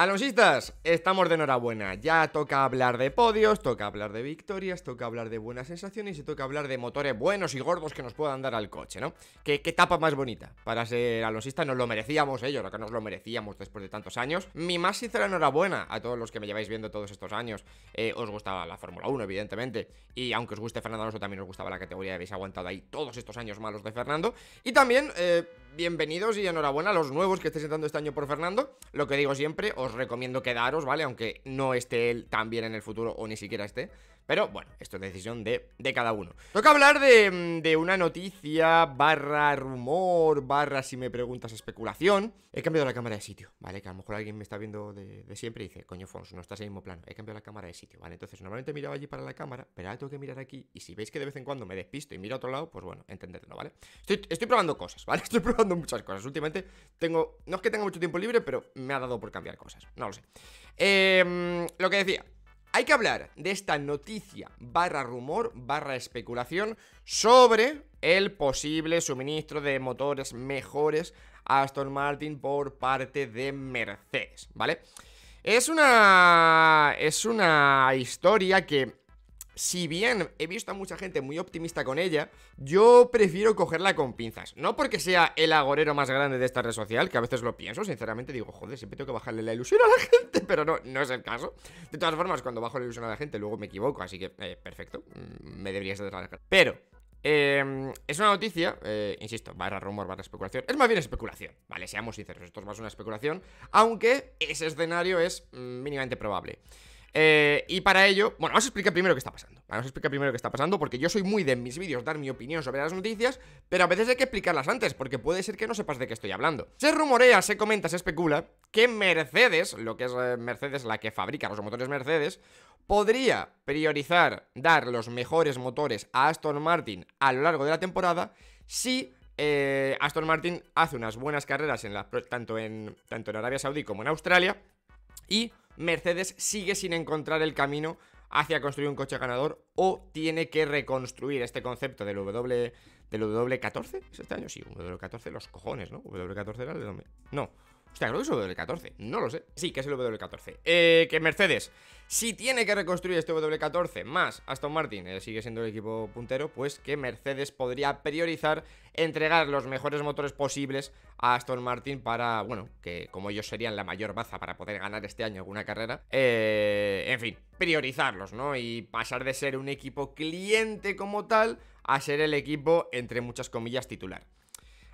Alonsistas, estamos de enhorabuena. Ya toca hablar de podios, toca hablar de victorias, toca hablar de buenas sensaciones y toca hablar de motores buenos y gordos que nos puedan dar al coche, ¿no? ¿Qué, tapa más bonita? Para ser alonsista nos lo merecíamos, ellos, lo que nos lo merecíamos después de tantos años. Mi más sincera enhorabuena a todos los que me lleváis viendo todos estos años. Eh, os gustaba la Fórmula 1, evidentemente. Y aunque os guste Fernando Alonso, también os gustaba la categoría. Habéis aguantado ahí todos estos años malos de Fernando. Y también... Eh, bienvenidos y enhorabuena a los nuevos que estéis sentando este año por Fernando. Lo que digo siempre, os recomiendo quedaros, ¿vale? Aunque no esté él tan bien en el futuro o ni siquiera esté. Pero bueno, esto es decisión de, cada uno. Toca hablar mm, de, una noticia, barra rumor, barra si me preguntas especulación. He cambiado la cámara de sitio, ¿vale? Que a lo mejor alguien me está viendo de, siempre y dice, coño Fons, no estás en el mismo plano. He cambiado la cámara de sitio, ¿vale? Entonces normalmente miraba allí para la cámara, pero ahora tengo que mirar aquí. Y si veis que de vez en cuando me despisto y miro a otro lado, pues bueno, entendedlo, ¿vale? Estoy, estoy probando cosas, ¿vale? Estoy probando muchas cosas. Últimamente tengo, no es que tenga mucho tiempo libre, pero me ha dado por cambiar cosas. No lo sé. Em, lo que decía, hay que hablar de esta noticia barra rumor barra especulación sobre el posible suministro de motores mejores a Aston Martin por parte de Mercedes, ¿vale? Es una. Es una historia que si bien he visto a mucha gente muy optimista con ella, yo prefiero cogerla con pinzas. No porque sea el agorero más grande de esta red social, que a veces lo pienso, sinceramente digo, joder, siempre tengo que bajarle la ilusión a la gente, pero no, no es el caso. De todas formas, cuando bajo la ilusión a la gente, luego me equivoco, así que eh, perfecto, mm, me debería ser de trabajar. Pero, em, es una noticia, eh, insisto, barra rumor, barra especulación. Es más bien especulación, ¿vale? Seamos sinceros, esto es más una especulación, aunque ese escenario es mm, mínimamente probable. Eh, y para ello, bueno, vamos a explicar primero qué está pasando. Vamos a explicar primero qué está pasando, porque yo soy muy de mis vídeos dar mi opinión sobre las noticias, pero a veces hay que explicarlas antes, porque puede ser que no sepas de qué estoy hablando. Se rumorea, se comenta, se especula que Mercedes, lo que es eh, Mercedes, la que fabrica los motores Mercedes, podría priorizar dar los mejores motores a Aston Martin a lo largo de la temporada si eh, Aston Martin hace unas buenas carreras tanto, en, tanto en Arabia Saudí como en Australia y Mercedes sigue sin encontrar el camino hacia construir un coche ganador o tiene que reconstruir este concepto del W del W14, ¿es este año? Sí, W14, los cojones, ¿no? W14 era el de... No, Hostia, creo que es W14, no lo sé. Sí, que es el W14. Eh, que Mercedes, si tiene que reconstruir este W14 más Aston Martin, eh, sigue siendo el equipo puntero, pues que Mercedes podría priorizar entregar los mejores motores posibles a Aston Martin para, bueno, que como ellos serían la mayor baza para poder ganar este año alguna carrera, eh, en fin, priorizarlos, ¿no? Y pasar de ser un equipo cliente como tal a ser el equipo, entre muchas comillas, titular.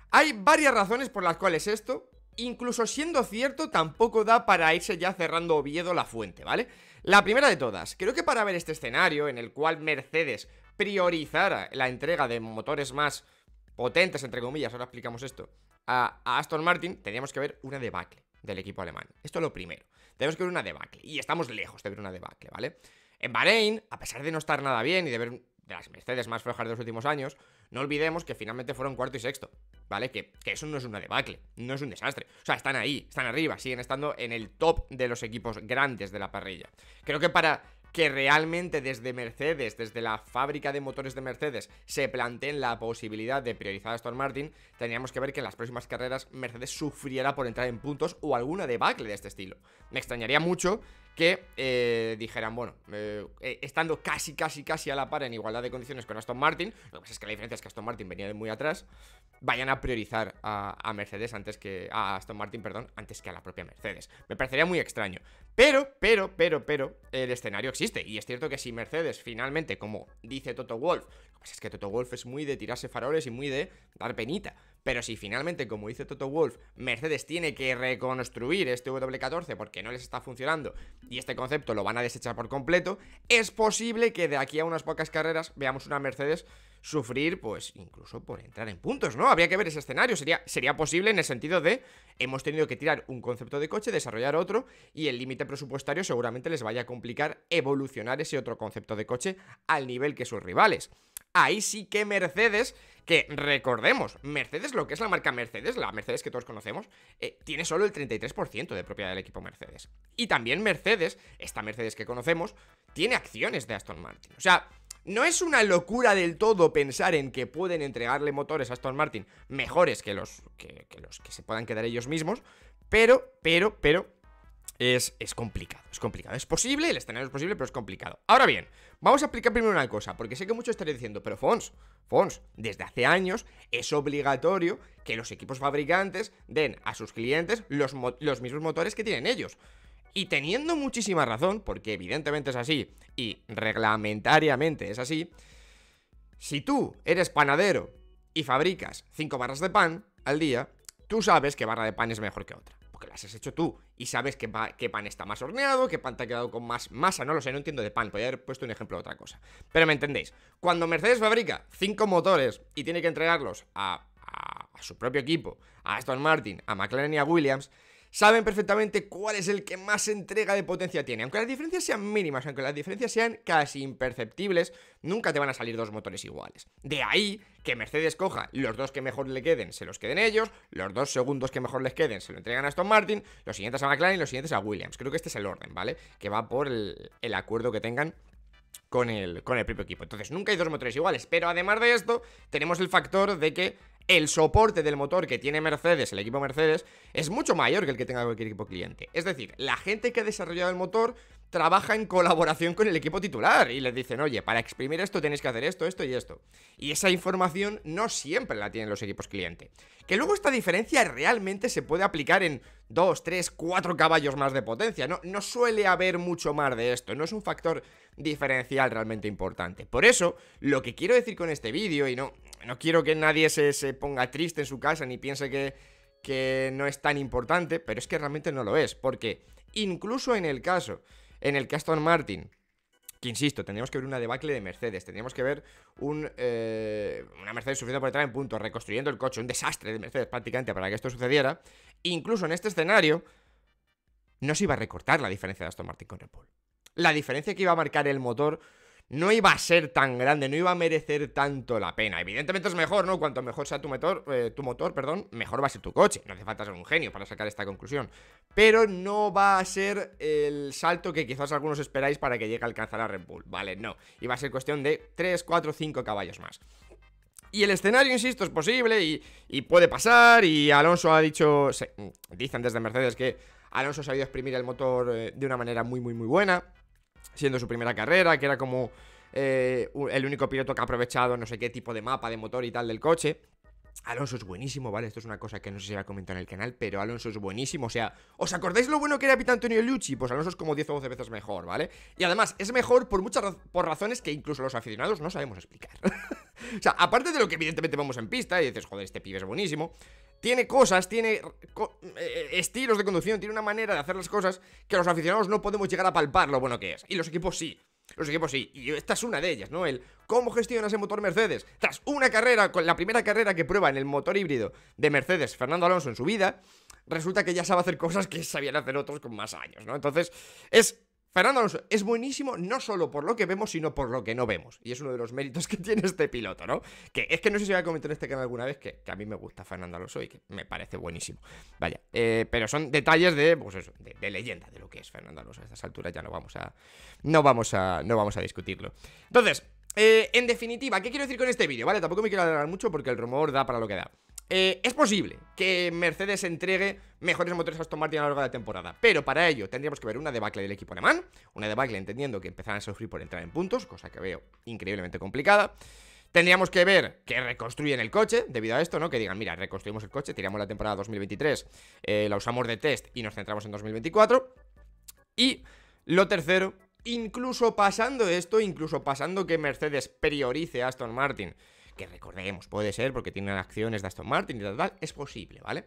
Hay varias razones por las cuales esto incluso siendo cierto, tampoco da para irse ya cerrando Oviedo la fuente, ¿vale? La primera de todas, creo que para ver este escenario en el cual Mercedes priorizara la entrega de motores más potentes, entre comillas, ahora explicamos esto, a, Aston Martin, teníamos que ver una debacle del equipo alemán. Esto es lo primero. Tenemos que ver una debacle. Y estamos lejos de ver una debacle, ¿vale? En Bahrein, a pesar de no estar nada bien y de ver de las Mercedes más flojas de los últimos años, no olvidemos que finalmente fueron cuarto y sexto, ¿vale? Que, eso no es una debacle, no es un desastre. O sea, están ahí, están arriba, siguen estando en el top de los equipos grandes de la parrilla. Creo que para que realmente desde Mercedes, desde la fábrica de motores de Mercedes, se planteen la posibilidad de priorizar a Aston Martin, tendríamos que ver que en las próximas carreras Mercedes sufriera por entrar en puntos o alguna debacle de este estilo. Me extrañaría mucho que eh, dijeran, bueno, eh, eh, estando casi, casi, casi a la par en igualdad de condiciones con Aston Martin, lo que pasa es que la diferencia es que Aston Martin venía de muy atrás, vayan a priorizar a, Mercedes antes que. a Aston Martin, perdón, antes que a la propia Mercedes. Me parecería muy extraño. Pero, pero, pero, pero, el escenario existe. Y es cierto que si Mercedes finalmente, como dice Toto Wolf, lo que pasa es que Toto Wolf es muy de tirarse faroles y muy de dar penita. Pero si finalmente, como dice Toto Wolf, Mercedes tiene que reconstruir este W14 porque no les está funcionando y este concepto lo van a desechar por completo, es posible que de aquí a unas pocas carreras veamos una Mercedes sufrir, pues, incluso por entrar en puntos, ¿no? Habría que ver ese escenario, sería, sería posible en el sentido de hemos tenido que tirar un concepto de coche, desarrollar otro, y el límite presupuestario seguramente les vaya a complicar evolucionar ese otro concepto de coche al nivel que sus rivales. Ahí sí que Mercedes que recordemos, Mercedes, lo que es la marca Mercedes, la Mercedes que todos conocemos, eh, tiene solo el 33% de propiedad del equipo Mercedes. Y también Mercedes, esta Mercedes que conocemos, tiene acciones de Aston Martin. O sea, no es una locura del todo pensar en que pueden entregarle motores a Aston Martin mejores que los que, que los que se puedan quedar ellos mismos, pero, pero, pero, es, complicado, es complicado. Es posible, el escenario es posible, pero es complicado. Ahora bien, vamos a explicar primero una cosa, porque sé que muchos estaréis diciendo, pero Fons, Fons, desde hace años es obligatorio que los equipos fabricantes den a sus clientes los, los mismos motores que tienen ellos. Y teniendo muchísima razón, porque evidentemente es así, y reglamentariamente es así, si tú eres panadero y fabricas 5 barras de pan al día, tú sabes que barra de pan es mejor que otra. Que las has hecho tú y sabes qué, pan está más horneado, qué pan te ha quedado con más masa, no lo sé, no entiendo de pan, podría haber puesto un ejemplo de otra cosa. Pero me entendéis, cuando Mercedes fabrica cinco motores y tiene que entregarlos a, a su propio equipo, a Aston Martin, a McLaren y a Williams, saben perfectamente cuál es el que más entrega de potencia tiene. Aunque las diferencias sean mínimas, aunque las diferencias sean casi imperceptibles, nunca te van a salir dos motores iguales. De ahí que Mercedes coja los dos que mejor le queden, se los queden ellos, los dos segundos que mejor les queden, se lo entregan a Aston Martin, los siguientes a McLaren y los siguientes a Williams. Creo que este es el orden, ¿vale? Que va por el, acuerdo que tengan con el, con el propio equipo. Entonces, nunca hay dos motores iguales. Pero además de esto, tenemos el factor de que el soporte del motor que tiene Mercedes, el equipo Mercedes, es mucho mayor que el que tenga cualquier equipo cliente. Es decir, la gente que ha desarrollado el motor trabaja en colaboración con el equipo titular y les dicen, oye, para exprimir esto tenéis que hacer esto, esto y esto. Y esa información no siempre la tienen los equipos cliente. Que luego esta diferencia realmente se puede aplicar en 2, 3, 4 caballos más de potencia. No, no suele haber mucho más de esto, no es un factor diferencial realmente importante. Por eso, lo que quiero decir con este vídeo, y no, no quiero que nadie se, ponga triste en su casa ni piense que, no es tan importante, pero es que realmente no lo es, porque incluso en el caso, en el que Aston Martin, que insisto, tendríamos que ver una debacle de Mercedes, tendríamos que ver eh, una Mercedes sufriendo por detrás en punto, reconstruyendo el coche, un desastre de Mercedes prácticamente para que esto sucediera, incluso en este escenario, no se iba a recortar la diferencia de Aston Martin con Red Bull. La diferencia que iba a marcar el motor no iba a ser tan grande, no iba a merecer tanto la pena. Evidentemente es mejor, ¿no? Cuanto mejor sea tu motor, eh, tu motor, perdón, mejor va a ser tu coche. No hace falta ser un genio para sacar esta conclusión. Pero no va a ser el salto que quizás algunos esperáis para que llegue a alcanzar a Red Bull, ¿vale? No, va a ser cuestión de 3, 4, 5 caballos más. Y el escenario, insisto, es posible y, puede pasar. Y Alonso ha dicho, se, dicen desde Mercedes que Alonso ha sabido exprimir el motor eh, de una manera muy, muy, muy buena siendo su primera carrera, que era como eh, el único piloto que ha aprovechado no sé qué tipo de mapa, de motor y tal del coche. Alonso es buenísimo, ¿vale? Esto es una cosa que no sé si va a comentar en el canal, pero Alonso es buenísimo. O sea, ¿os acordáis lo bueno que era Pita Antonio Lucci? Pues Alonso es como 10 o 12 veces mejor, ¿vale? Y además, es mejor por muchas por razones que incluso los aficionados no sabemos explicar. o sea, aparte de lo que evidentemente vamos en pista y dices, joder, este pibe es buenísimo, tiene cosas, tiene eh, estilos de conducción, tiene una manera de hacer las cosas que los aficionados no podemos llegar a palpar lo bueno que es. Y los equipos sí. Los equipos sí, y esta es una de ellas, ¿no? El cómo gestiona ese motor Mercedes. Tras una carrera, con la primera carrera que prueba en el motor híbrido de Mercedes Fernando Alonso en su vida, resulta que ya sabe hacer cosas que sabían hacer otros con más años, ¿no? Entonces, es Fernando Alonso es buenísimo no solo por lo que vemos, sino por lo que no vemos. Y es uno de los méritos que tiene este piloto, ¿no? Que es que no sé si voy a comentar en este canal alguna vez que, a mí me gusta Fernando Alonso y que me parece buenísimo. Vaya, eh, pero son detalles pues de, de, leyenda de lo que es Fernando Alonso. A estas alturas ya no vamos a, no vamos a, no vamos a discutirlo. Entonces, eh, en definitiva, ¿qué quiero decir con este vídeo? Vale, tampoco me quiero alargar mucho porque el rumor da para lo que da. Eh, es posible que Mercedes entregue mejores motores a Aston Martin a lo largo de la temporada, pero para ello tendríamos que ver una debacle del equipo alemán, una debacle entendiendo que empezarán a sufrir por entrar en puntos, cosa que veo increíblemente complicada. Tendríamos que ver que reconstruyen el coche debido a esto, ¿no? Que digan, mira, reconstruimos el coche, tiramos la temporada 2023, eh, la usamos de test y nos centramos en 2024. Y lo tercero, incluso pasando esto, incluso pasando que Mercedes priorice a Aston Martin que recordemos, puede ser porque tienen acciones de Aston Martin y tal, es posible, ¿vale?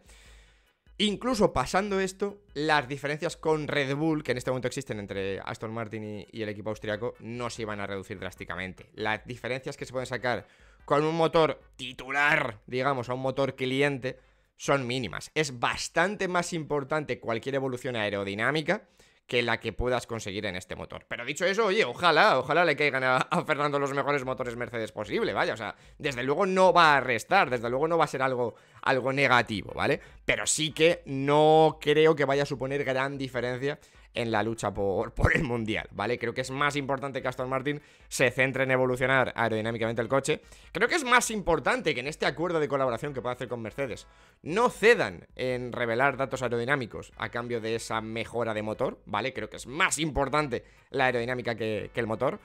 Incluso pasando esto, las diferencias con Red Bull, que en este momento existen entre Aston Martin y, y el equipo austriaco, no se iban a reducir drásticamente. Las diferencias que se pueden sacar con un motor titular, digamos, a un motor cliente, son mínimas. Es bastante más importante cualquier evolución aerodinámica que la que puedas conseguir en este motor. Pero dicho eso, oye, ojalá, ojalá le caigan a, Fernando los mejores motores Mercedes posible, vaya, o sea, desde luego no va a restar, desde luego no va a ser algo, algo negativo, ¿vale? Pero sí que no creo que vaya a suponer gran diferencia en la lucha por, el Mundial, ¿vale? Creo que es más importante que Aston Martin se centre en evolucionar aerodinámicamente el coche. Creo que es más importante que en este acuerdo de colaboración que pueda hacer con Mercedes no cedan en revelar datos aerodinámicos a cambio de esa mejora de motor, ¿vale? Creo que es más importante la aerodinámica que, que el motor.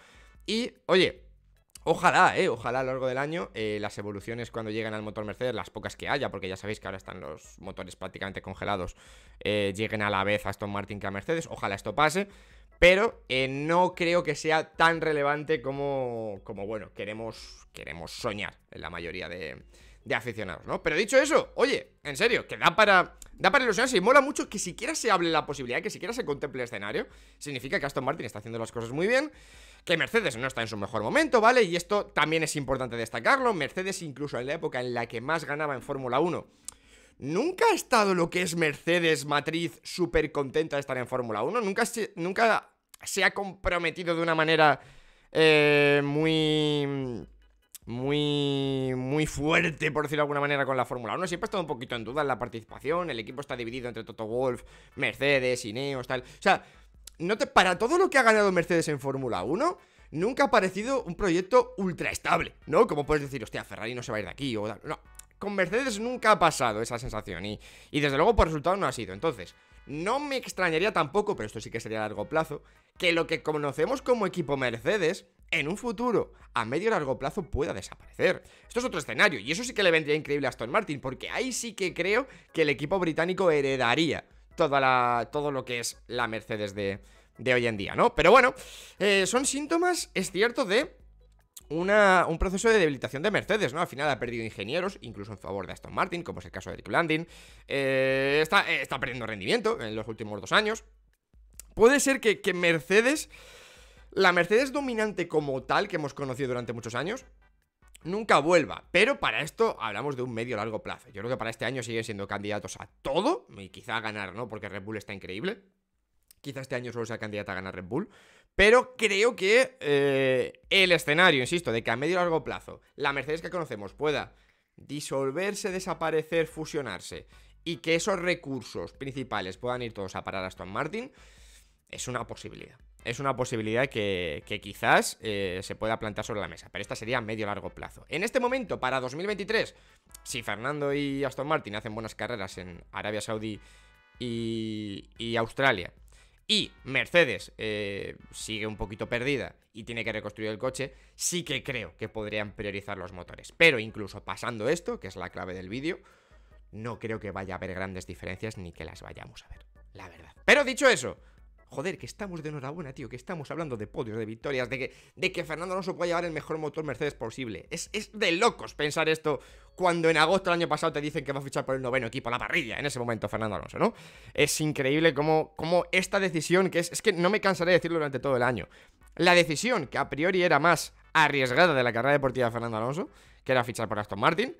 Y, oye, Ojalá, eh, ojalá a lo largo del año eh, las evoluciones cuando lleguen al motor Mercedes, las pocas que haya, porque ya sabéis que ahora están los motores prácticamente congelados, eh, lleguen a la vez a Aston Martin que a Mercedes, ojalá esto pase, pero eh, no creo que sea tan relevante como, como bueno, queremos, queremos soñar en la mayoría de, de aficionados, ¿no? Pero dicho eso, oye, en serio, que da para, da para ilusionarse y mola mucho que siquiera se hable la posibilidad, que siquiera se contemple el escenario, significa que Aston Martin está haciendo las cosas muy bien, que Mercedes no está en su mejor momento, ¿vale? Y esto también es importante destacarlo, Mercedes incluso en la época en la que más ganaba en Fórmula 1, Nunca ha estado lo que es Mercedes matriz súper contenta de estar en Fórmula 1. Nunca se, nunca se ha comprometido de una manera eh, muy muy, muy fuerte, por decirlo de alguna manera, con la Fórmula 1. Siempre ha estado un poquito en duda en la participación. El equipo está dividido entre Toto Wolf, Mercedes, Ineos, tal. O sea, no te, para todo lo que ha ganado Mercedes en Fórmula 1, nunca ha parecido un proyecto ultra estable, ¿no? Como puedes decir, hostia, Ferrari no se va a ir de aquí o No, con Mercedes nunca ha pasado esa sensación y, y desde luego por resultado no ha sido. Entonces, no me extrañaría tampoco, pero esto sí que sería a largo plazo, que lo que conocemos como equipo Mercedes en un futuro a medio y largo plazo pueda desaparecer. Esto es otro escenario y eso sí que le vendría increíble a Aston Martin, porque ahí sí que creo que el equipo británico heredaría toda la, todo lo que es la Mercedes de, hoy en día, ¿no? Pero bueno, eh, son síntomas, es cierto, de un proceso de debilitación de Mercedes, ¿no? Al final ha perdido ingenieros, incluso en favor de Aston Martin, como es el caso de Eric Landing. Eh, eh, está, perdiendo rendimiento en los últimos dos años. Puede ser que, que Mercedes, la Mercedes dominante como tal que hemos conocido durante muchos años, nunca vuelva. Pero para esto hablamos de un medio largo plazo. Yo creo que para este año siguen siendo candidatos a todo y quizá a ganar, ¿no? Porque Red Bull está increíble. Quizás este año solo sea candidata a ganar Red Bull. Pero creo que eh, el escenario, insisto, de que a medio largo plazo la Mercedes que conocemos pueda disolverse, desaparecer, fusionarse y que esos recursos principales puedan ir todos a parar a Aston Martin, es una posibilidad. Es una posibilidad que, quizás eh, se pueda plantear sobre la mesa, pero esta sería a medio largo plazo. En este momento, para 2023, si Fernando y Aston Martin hacen buenas carreras en Arabia Saudí y, y Australia, y Mercedes eh, sigue un poquito perdida y tiene que reconstruir el coche, sí que creo que podrían priorizar los motores. Pero incluso pasando esto, que es la clave del vídeo, no creo que vaya a haber grandes diferencias ni que las vayamos a ver, la verdad. Pero dicho eso, Joder, que estamos de enhorabuena, tío, que estamos hablando de podios, de victorias, de que, de que Fernando Alonso pueda llevar el mejor motor Mercedes posible. Es, de locos pensar esto cuando en agosto del año pasado te dicen que va a fichar por el noveno equipo, la parrilla, en ese momento Fernando Alonso, ¿no? Es increíble cómo, cómo esta decisión, que es, es que no me cansaré de decirlo durante todo el año, la decisión que a priori era más arriesgada de la carrera deportiva de Fernando Alonso, que era fichar por Aston Martin,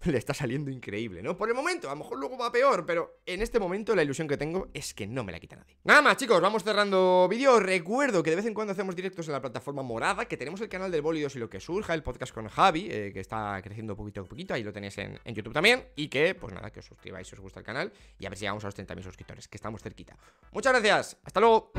le está saliendo increíble, ¿no? Por el momento, a lo mejor luego va peor, pero en este momento la ilusión que tengo es que no me la quita nadie. Nada más, chicos, vamos cerrando vídeo. Recuerdo que de vez en cuando hacemos directos en la plataforma morada, que tenemos el canal del Bólidos y lo que surja, el podcast con Javi, eh, que está creciendo poquito a poquito, ahí lo tenéis en, en, YouTube también, y que, pues nada, que os suscribáis si os gusta el canal, y a ver si llegamos a los 30.000 suscriptores, que estamos cerquita. Muchas gracias, hasta luego.